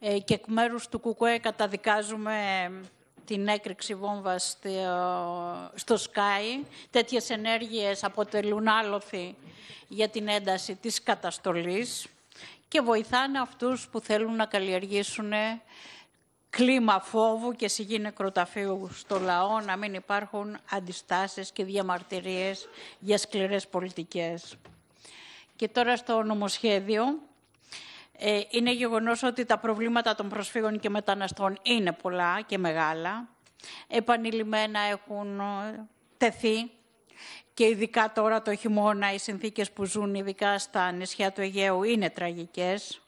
Ε, και εκ μέρους του ΚΚΕ καταδικάζουμε την έκρηξη βόμβας στο, στο Sky. Τέτοιες ενέργειες αποτελούν άλοθη για την ένταση της καταστολής και βοηθάνε αυτούς που θέλουν να καλλιεργήσουν κλίμα φόβου και σιγή νεκροταφείου στο λαό, να μην υπάρχουν αντιστάσεις και διαμαρτυρίες για σκληρές πολιτικές. Και τώρα στο νομοσχέδιο. Ε, είναι γεγονός ότι τα προβλήματα των προσφύγων και μεταναστών είναι πολλά και μεγάλα. Επανειλημμένα έχουν ε, τεθεί και ειδικά τώρα το χειμώνα οι συνθήκες που ζουν ειδικά στα νησιά του Αιγαίου είναι τραγικές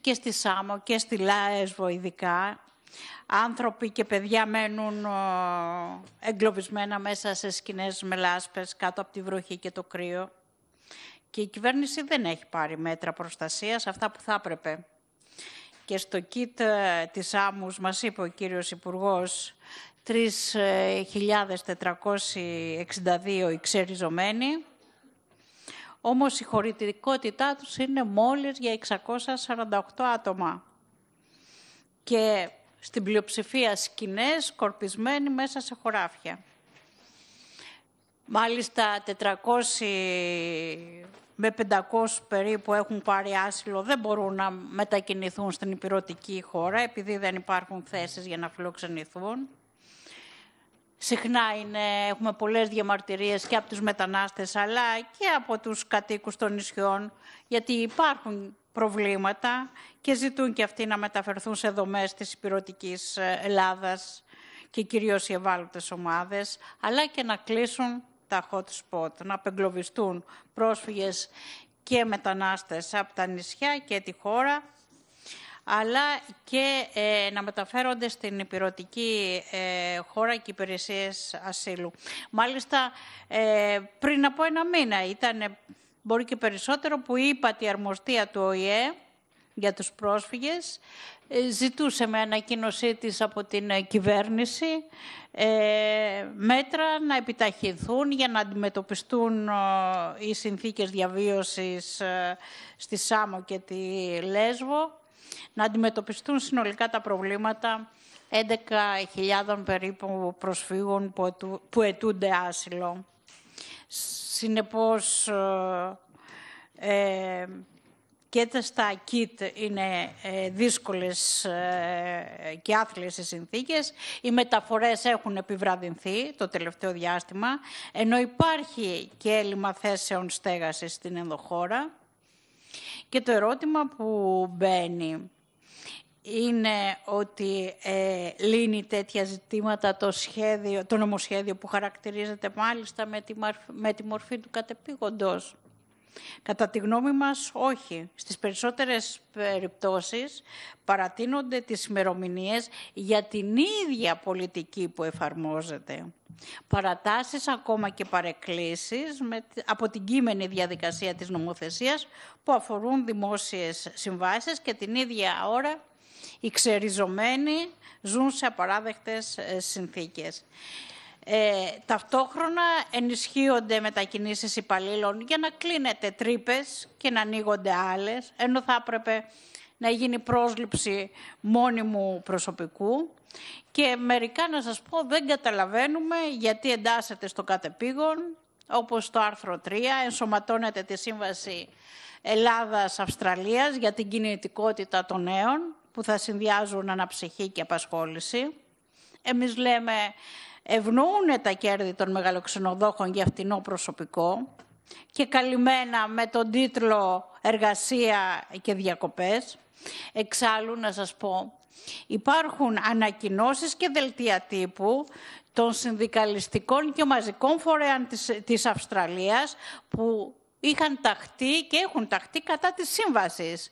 και στη Σάμο και στη Λάεσβο ειδικά. Άνθρωποι και παιδιά μένουν ε, εγκλωβισμένα μέσα σε σκηνές με λάσπες κάτω από τη βροχή και το κρύο και η κυβέρνηση δεν έχει πάρει μέτρα προστασίας, αυτά που θα έπρεπε. Και στο κίτ ε, της Άμους μας είπε ο κύριος Υπουργός 3.462 εξεριζωμένοι, όμως η χωρητικότητά τους είναι μόλις για 648 άτομα. Και στην πλειοψηφία σκηνές κορπισμένοι μέσα σε χωράφια. Μάλιστα 400 με 500 περίπου έχουν πάρει άσυλο, δεν μπορούν να μετακινηθούν στην υπηρετική χώρα επειδή δεν υπάρχουν θέσεις για να φιλοξενηθούν. Συχνά είναι, έχουμε πολλές διαμαρτυρίες και από τους μετανάστες αλλά και από τους κατοίκους των νησιών γιατί υπάρχουν προβλήματα και ζητούν και αυτοί να μεταφερθούν σε δομές της υπηρετικής ε, Ελλάδας και κυρίως οι ευάλωτες ομάδες αλλά και να κλείσουν τα hot spot, να απεγκλωβιστούν πρόσφυγες και μετανάστες από τα νησιά και τη χώρα, αλλά και ε, να μεταφέρονται στην υπηρετική ε, χώρα και υπηρεσίες ασύλου. Μάλιστα, ε, πριν από ένα μήνα ήταν, μπορεί και περισσότερο, που τη αρμοστία του ΟΗΕ για τους πρόσφυγες. Ε, με ανακοίνωσή της από την ε, κυβέρνηση ε, μέτρα να επιταχυνθούν για να αντιμετωπιστούν οι συνθήκες διαβίωσης στη Σάμο και τη Λέσβο, να αντιμετωπιστούν συνολικά τα προβλήματα 11.000 περίπου προσφύγων που ετούνται άσυλο. Συνεπώς, ε, και τα στα κίτ είναι ε, δύσκολες ε, και άθλιες οι συνθήκες. Οι μεταφορές έχουν επιβραδυνθεί το τελευταίο διάστημα, ενώ υπάρχει και έλλειμμα θέσεων στέγασης στην ενδοχώρα. Και το ερώτημα που μπαίνει είναι ότι ε, λύνει τέτοια ζητήματα το, σχέδιο, το νομοσχέδιο που χαρακτηρίζεται μάλιστα με τη, μορφή, με τη μορφή του κατεπήγοντος. Κατά τη γνώμη μας, όχι. Στις περισσότερες περιπτώσεις παρατείνονται τις ημερομηνίες για την ίδια πολιτική που εφαρμόζεται. Παρατάσεις, ακόμα και παρεκκλήσεις με, από την κείμενη διαδικασία της νομοθεσίας που αφορούν δημόσιες συμβάσεις και την ίδια ώρα οι ξεριζωμένοι ζουν σε απαράδεκτες ε, συνθήκες. Ε, ταυτόχρονα ενισχύονται μετακινήσεις υπαλλήλων για να κλείνετε τρύπες και να ανοίγονται άλλες, ενώ θα έπρεπε να γίνει πρόσληψη μόνιμου προσωπικού. Και μερικά, να σας πω, δεν καταλαβαίνουμε γιατί εντάσσεται στο κατεπήγον, όπως το άρθρο 3, ενσωματώνεται τη Σύμβαση Ελλάδας-Αυστραλίας για την κινητικότητα των νέων, που θα συνδυάζουν αναψυχή και απασχόληση. Εμείς λέμε ευνοούν τα κέρδη των μεγαλοξενοδόχων για φτηνό προσωπικό και καλυμμένα με τον τίτλο «Εργασία και διακοπές». Εξάλλου, να σας πω, υπάρχουν ανακοινώσεις και δελτία τύπου των συνδικαλιστικών και μαζικών φορέων της, της Αυστραλίας που είχαν ταχθεί και έχουν ταχθεί κατά της σύμβασης,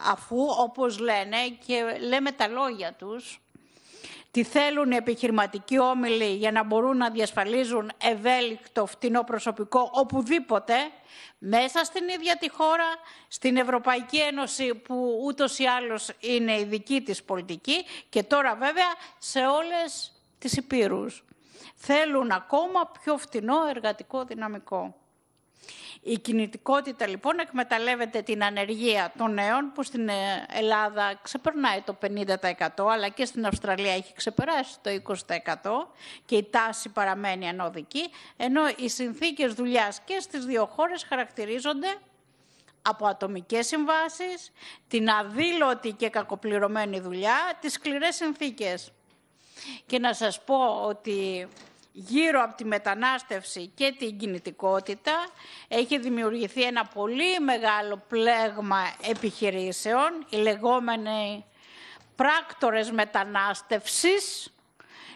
αφού, όπως λένε και λέμε τα λόγια τους, τι θέλουν οι επιχειρηματικοί όμιλοι για να μπορούν να διασφαλίζουν ευέλικτο φτηνό προσωπικό οπουδήποτε, μέσα στην ίδια τη χώρα, στην Ευρωπαϊκή Ένωση που ούτως ή άλλως είναι η δική της πολιτική και τώρα βέβαια σε όλες τις υπήρους. Θέλουν ακόμα πιο φτηνό εργατικό δυναμικό. Η κινητικότητα λοιπόν εκμεταλλεύεται την ανεργία των νέων που στην ε, Ελλάδα ξεπερνάει το 50% αλλά και στην Αυστραλία έχει ξεπεράσει το 20% και η τάση παραμένει ανωδική ενώ οι συνθήκες δουλειάς και στις δύο χώρες χαρακτηρίζονται από ατομικές συμβάσεις, την αδήλωτη και κακοπληρωμένη δουλειά, τις σκληρές συνθήκες. Και να σας πω ότι γύρω από τη μετανάστευση και την κινητικότητα. Έχει δημιουργηθεί ένα πολύ μεγάλο πλέγμα επιχειρήσεων, οι λεγόμενοι πράκτορες μετανάστευσης,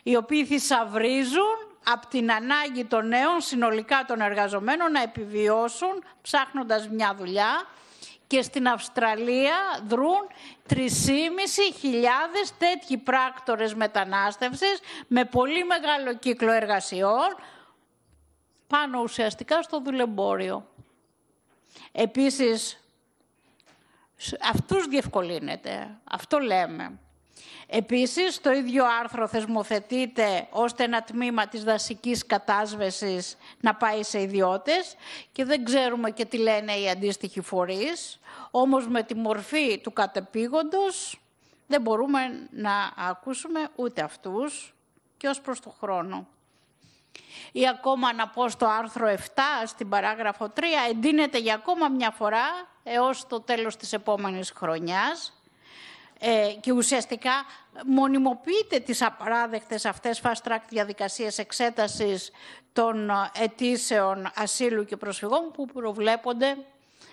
οι οποίοι θησαυρίζουν από την ανάγκη των νέων συνολικά των εργαζομένων να επιβιώσουν ψάχνοντας μια δουλειά και στην Αυστραλία δρούν 3.500 τέτοιοι πράκτορες μετανάστευσης με πολύ μεγάλο κύκλο εργασιών πάνω ουσιαστικά στο δουλεμπόριο. Επίσης, αυτούς διευκολύνεται. Αυτό λέμε. Επίσης, το ίδιο άρθρο θεσμοθετείται ώστε ένα τμήμα της δασικής κατάσβεσης να πάει σε ιδιώτες και δεν ξέρουμε και τι λένε οι αντίστοιχοι φορείς, όμως με τη μορφή του κατεπήγοντος δεν μπορούμε να ακούσουμε ούτε αυτούς και ως προς το χρόνο. Ή ακόμα να πω στο άρθρο 7, στην παράγραφο 3, εντείνεται για ακόμα μια φορά έως το τέλος της επόμενης χρονιάς ε, και ουσιαστικά μονιμοποιείται τις απαράδεκτες αυτές fast track διαδικασίες εξέτασης των ε, αιτήσεων ασύλου και προσφυγών που προβλέπονται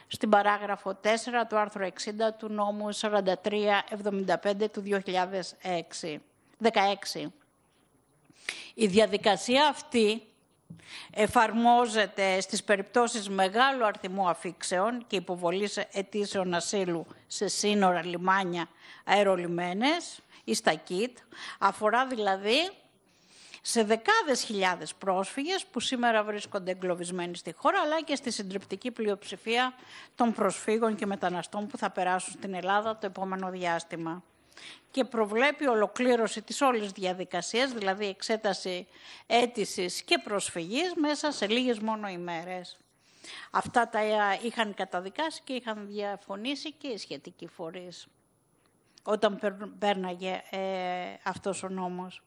στην παράγραφο 4 του άρθρου 60 του νόμου 4375 του 2016. 16. Η διαδικασία αυτή εφαρμόζεται στις περιπτώσεις μεγάλου αριθμού αφήξεων και υποβολής αιτήσεων ασύλου σε σύνορα, λιμάνια, αερολιμένες ή στα ΚΙΤ. Αφορά δηλαδή σε δεκάδες χιλιάδες πρόσφυγες που σήμερα βρίσκονται εγκλωβισμένοι στη χώρα, αλλά και στη συντριπτική πλειοψηφία των προσφύγων και μεταναστών που θα περάσουν στην Ελλάδα το επόμενο διάστημα και προβλέπει ολοκλήρωση της όλης διαδικασίας, δηλαδή εξέταση αίτησης και προσφυγής μέσα σε λίγες μόνο ημέρες. Αυτά τα είχαν καταδικάσει και είχαν διαφωνήσει και οι σχετικοί φορείς όταν πέρναγε ε, αυτός ο νόμος.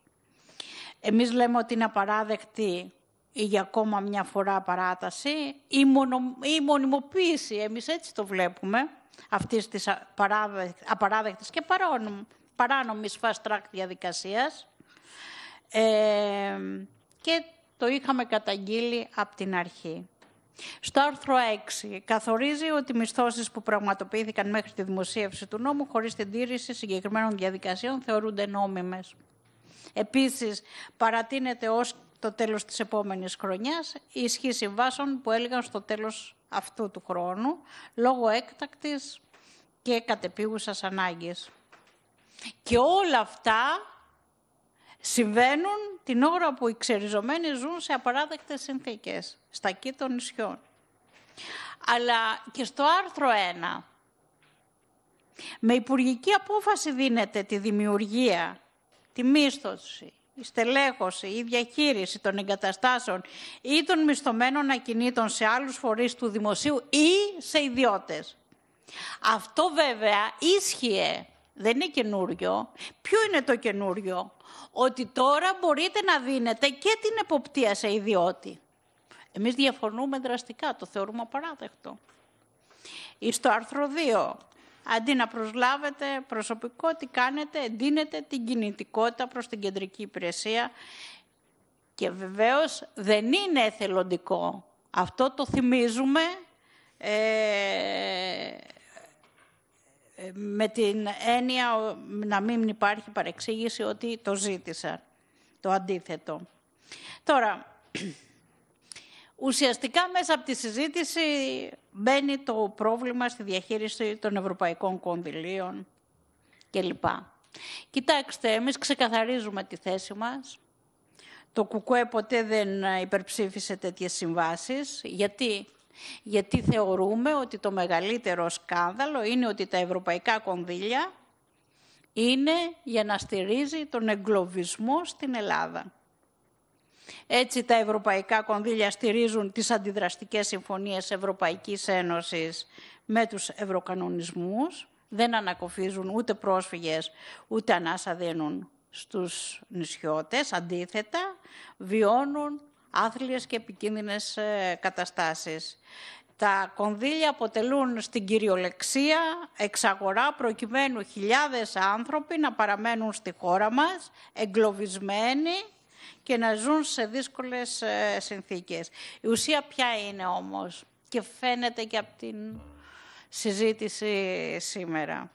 Εμείς λέμε ότι είναι απαράδεκτη ή για ακόμα μια φορά παράταση ή, μονο, ή μονιμοποίηση, εμείς έτσι το βλέπουμε, αυτής της απαράδεκτης και παράνομης fast track διαδικασίας. και το είχαμε καταγγείλει από την αρχή. Στο άρθρο 6 καθορίζει ότι οι μισθώσεις που πραγματοποιήθηκαν μέχρι τη δημοσίευση του νόμου χωρίς την τήρηση συγκεκριμένων διαδικασιών θεωρούνται νόμιμες. Επίσης, παρατείνεται ως το τέλος της επόμενης χρονιάς η ισχύ συμβάσεων που έλεγαν στο τέλος αυτού του χρόνου λόγω έκτακτης και κατεπίγουσας ανάγκης. Και όλα αυτά συμβαίνουν την ώρα που οι ξεριζωμένοι ζουν σε απαράδεκτες συνθήκες, στα κή των νησιών. Αλλά και στο άρθρο 1, με υπουργική απόφαση δίνεται τη δημιουργία, τη μίσθωση, η στελέχωση, η διαχείριση των εγκαταστάσεων ή των μισθωμένων ακινήτων σε άλλους φορείς του δημοσίου ή σε ιδιώτες. Αυτό βέβαια ίσχυε, δεν είναι καινούριο. Ποιο είναι το καινούριο? Ότι τώρα μπορείτε να δίνετε και την εποπτεία σε ιδιώτη. Εμείς διαφωνούμε δραστικά, το θεωρούμε απαράδεκτο. Ή στο άρθρο 2, Αντί να προσλάβετε προσωπικό, τι κάνετε, εντείνετε την κινητικότητα προς την κεντρική υπηρεσία. Και βεβαίως δεν είναι εθελοντικό. Αυτό το θυμίζουμε ε, με την έννοια να μην υπάρχει παρεξήγηση ότι το ζήτησα Το αντίθετο. Τώρα, Ουσιαστικά μέσα από τη συζήτηση μπαίνει το πρόβλημα στη διαχείριση των ευρωπαϊκών κονδυλίων κλπ. Κοιτάξτε, εμείς ξεκαθαρίζουμε τη θέση μας. Το ΚΚΕ ποτέ δεν υπερψήφισε τέτοιες συμβάσεις. Γιατί? Γιατί θεωρούμε ότι το μεγαλύτερο σκάνδαλο είναι ότι τα ευρωπαϊκά κονδύλια είναι για να στηρίζει τον εγκλωβισμό στην Ελλάδα. Έτσι τα ευρωπαϊκά κονδύλια στηρίζουν τις αντιδραστικές συμφωνίες Ευρωπαϊκής Ένωσης με τους ευρωκανονισμούς. Δεν ανακοφίζουν ούτε πρόσφυγες, ούτε ανάσα δίνουν στους νησιώτες. Αντίθετα, βιώνουν άθλιες και επικίνδυνες ε, καταστάσεις. Τα κονδύλια αποτελούν στην κυριολεξία εξαγορά προκειμένου χιλιάδες άνθρωποι να παραμένουν στη χώρα μας εγκλωβισμένοι και να ζουν σε δύσκολες ε, συνθήκες. Η ουσία ποια είναι όμως και φαίνεται και από την συζήτηση σήμερα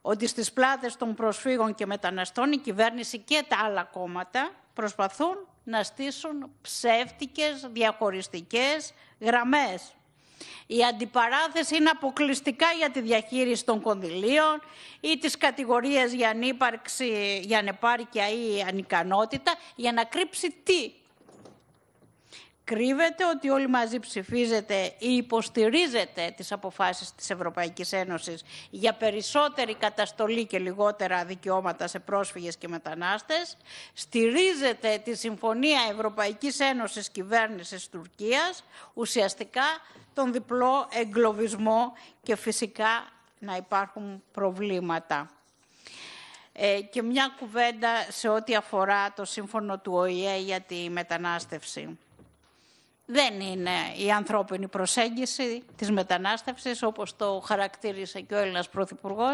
ότι στις πλάτες των προσφύγων και μεταναστών η κυβέρνηση και τα άλλα κόμματα προσπαθούν να στήσουν ψεύτικες διαχωριστικές γραμμές η αντιπαράθεση είναι αποκλειστικά για τη διαχείριση των κονδυλίων ή τις κατηγορίες για, ανύπαρξη, για ανεπάρκεια ή ανικανότητα για να κρύψει τι κρύβεται ότι όλοι μαζί ψηφίζετε ή υποστηρίζετε τις αποφάσεις της Ευρωπαϊκής Ένωσης για περισσότερη καταστολή και λιγότερα δικαιώματα σε πρόσφυγες και μετανάστες, Στηρίζεται τη Συμφωνία Ευρωπαϊκής Ένωσης Κυβέρνησης Τουρκίας, ουσιαστικά τον διπλό εγκλωβισμό και φυσικά να υπάρχουν προβλήματα. Ε, και μια κουβέντα σε ό,τι αφορά το σύμφωνο του ΟΗΕ για τη μετανάστευση δεν είναι η ανθρώπινη προσέγγιση της μετανάστευσης, όπως το χαρακτήρισε και ο Έλληνας Πρωθυπουργός.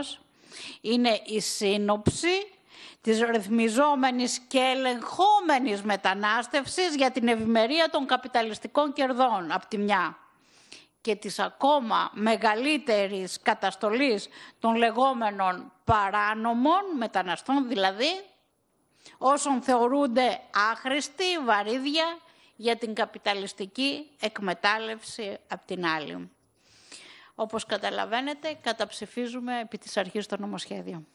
Είναι η σύνοψη της ρυθμιζόμενης και ελεγχόμενης μετανάστευσης για την ευημερία των καπιταλιστικών κερδών, από τη μια και της ακόμα μεγαλύτερης καταστολής των λεγόμενων παράνομων μεταναστών, δηλαδή όσων θεωρούνται άχρηστοι, βαρύδια για την καπιταλιστική εκμετάλλευση απ' την άλλη. Όπως καταλαβαίνετε, καταψηφίζουμε επί της αρχής το νομοσχέδιο.